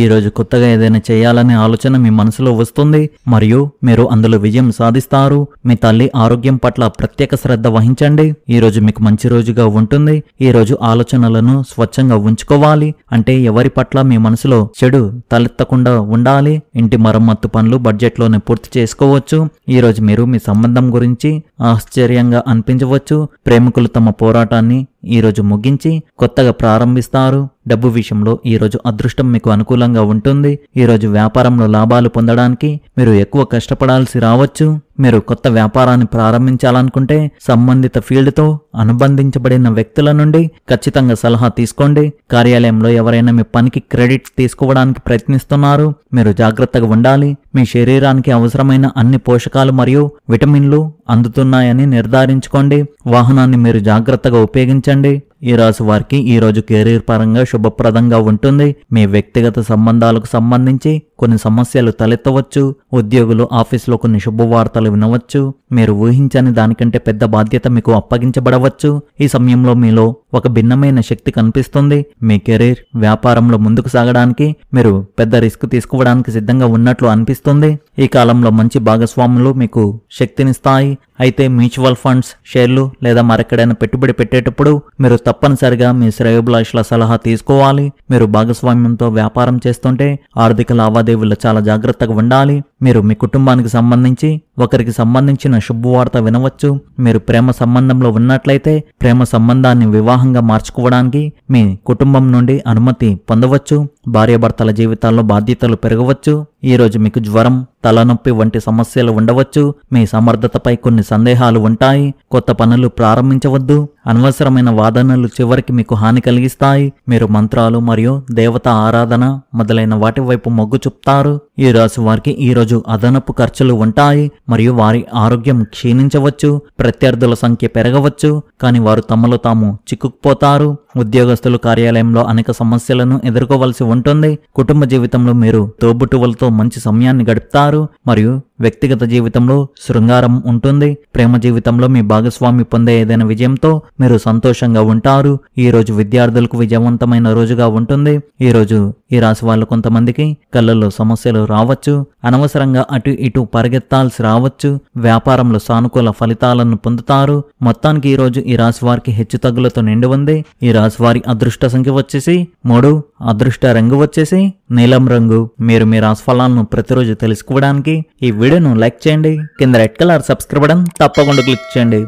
ఈరోజు కొత్తగా ఏదైనా చేయాలనే ఆలోచన మీ మనసులో వస్తుంది మరియు మీరు అందులో విజయం సాధిస్తారు మీ తల్లి ఆరోగ్యం పట్ల ప్రత్యేక శ్రద్ధ వహించండి ఈరోజు మీకు మంచి రోజుగా ఉంటుంది ఈరోజు ఆలోచనలను స్వచ్ఛంగా ఉంచుకోవాలి అంటే ఎవరి పట్ల మీ మనసులో చెడు తలెత్తకుండా ఉండాలి ఇంటి మరమ్మత్తు పనులు బడ్జెట్లోనే పూర్తి చేసుకోవచ్చు ఈరోజు మీరు మీ సంబంధం గురించి ఆశ్చర్యంగా అనిపించవచ్చు ప్రేమికులు తమ పోరాటాన్ని ఈరోజు ముగించి కొత్తగా ప్రారంభిస్తారు డబ్బు విషయంలో ఈరోజు అదృష్టం మీకు అనుకూలంగా ఉంటుంది ఈరోజు వ్యాపారంలో లాభాలు పొందడానికి మీరు ఎక్కువ కష్టపడాల్సి రావచ్చు మీరు కొత్త వ్యాపారాన్ని ప్రారంభించాలనుకుంటే సంబంధిత ఫీల్డ్తో అనుబంధించబడిన వ్యక్తుల నుండి ఖచ్చితంగా సలహా తీసుకోండి కార్యాలయంలో ఎవరైనా మీ పనికి క్రెడిట్ తీసుకోవడానికి ప్రయత్నిస్తున్నారు మీరు జాగ్రత్తగా ఉండాలి మీ శరీరానికి అవసరమైన అన్ని పోషకాలు మరియు విటమిన్లు అందుతున్నాయని నిర్ధారించుకోండి వాహనాన్ని మీరు జాగ్రత్తగా ఉపయోగించండి ఈ రాశి వారికి ఈరోజు కెరీర్ పరంగా శుభప్రదంగా ఉంటుంది మీ వ్యక్తిగత సంబంధాలకు సంబంధించి కొన్ని సమస్యలు తలెత్తవచ్చు ఉద్యోగులు ఆఫీసులో కొన్ని శుభవార్తలు వినవచ్చు మీరు ఊహించని దానికంటే పెద్ద బాధ్యత మీకు అప్పగించబడవచ్చు ఈ సమయంలో మీలో ఒక భిన్నమైన శక్తి కనిపిస్తుంది మీ కెరీర్ వ్యాపారంలో ముందుకు సాగడానికి మీరు పెద్ద రిస్క్ తీసుకోవడానికి సిద్ధంగా ఉన్నట్లు అనిపిస్తుంది ఈ కాలంలో మంచి భాగస్వాములు మీకు శక్తినిస్తాయి అయితే మ్యూచువల్ ఫండ్స్ షేర్లు లేదా మరెక్కడైనా పెట్టుబడి పెట్టేటప్పుడు మీరు తప్పనిసరిగా మీ శ్రేయోభిలాషుల సలహా తీసుకోవాలి మీరు భాగస్వామ్యంతో వ్యాపారం చేస్తుంటే ఆర్థిక లావాదేవీలు చాలా జాగ్రత్తగా ఉండాలి మీరు మీ కుటుంబానికి సంబంధించి ఒకరికి సంబంధించిన శుభవార్త వినవచ్చు మీరు ప్రేమ సంబంధంలో ఉన్నట్లయితే ప్రేమ సంబంధాన్ని వివాహంగా మార్చుకోవడానికి మీ కుటుంబం నుండి అనుమతి పొందవచ్చు భార్యాభర్తల జీవితాల్లో బాధ్యతలు పెరగవచ్చు ఈరోజు మీకు జ్వరం తలనొప్పి వంటి సమస్యలు ఉండవచ్చు మీ సమర్థతపై కొన్ని సందేహాలు ఉంటాయి కొత్త పనులు ప్రారంభించవద్దు అనవసరమైన వాదనలు చివరికి మీకు హాని కలిగిస్తాయి మీరు మంత్రాలు మరియు దేవత ఆరాధన మొదలైన వాటి వైపు మొగ్గు చూపుతారు ఈ రాశి వారికి ఈరోజు అదనపు ఖర్చులు ఉంటాయి మరియు వారి ఆరోగ్యం క్షీణించవచ్చు ప్రత్యర్థుల సంఖ్య పెరగవచ్చు కానీ వారు తమలో తాము చిక్కుకుపోతారు ఉద్యోగస్తులు కార్యాలయంలో అనేక సమస్యలను ఎదుర్కోవలసి ఉంటుంది కుటుంబ జీవితంలో మీరు తోబుట్టువులతో మంచి సమయాన్ని గడుపుతారు మరియు వ్యక్తిగత జీవితంలో శృంగారం ఉంటుంది ప్రేమ జీవితంలో మీ భాగస్వామి పొందే ఏదైనా విజయంతో మీరు సంతోషంగా ఉంటారు ఈ రోజు విద్యార్థులకు విజయవంతమైన రోజుగా ఉంటుంది ఈ రోజు ఈ రాశి వాళ్ళు కొంతమందికి కళ్ళల్లో సమస్యలు రావచ్చు అనవసరంగా అటు ఇటు పరిగెత్తాల్సి రావచ్చు వ్యాపారంలో సానుకూల ఫలితాలను పొందుతారు మొత్తానికి ఈ రోజు ఈ రాశి వారికి హెచ్చు తగ్గులతో నిండి ఉంది ఈ రాశి వారి అదృష్ట సంఖ్య వచ్చేసి మూడు అదృష్ట రంగు వచ్చేసి నీలం రంగు మీరు మీ రాశి ఫలాలను ప్రతిరోజు తెలుసుకోవడానికి ఈ వీడియోను లైక్ చేయండి కింద రెడ్ కలర్ సబ్స్క్రైబ్ బటన్ తప్పకుండా క్లిక్ చేయండి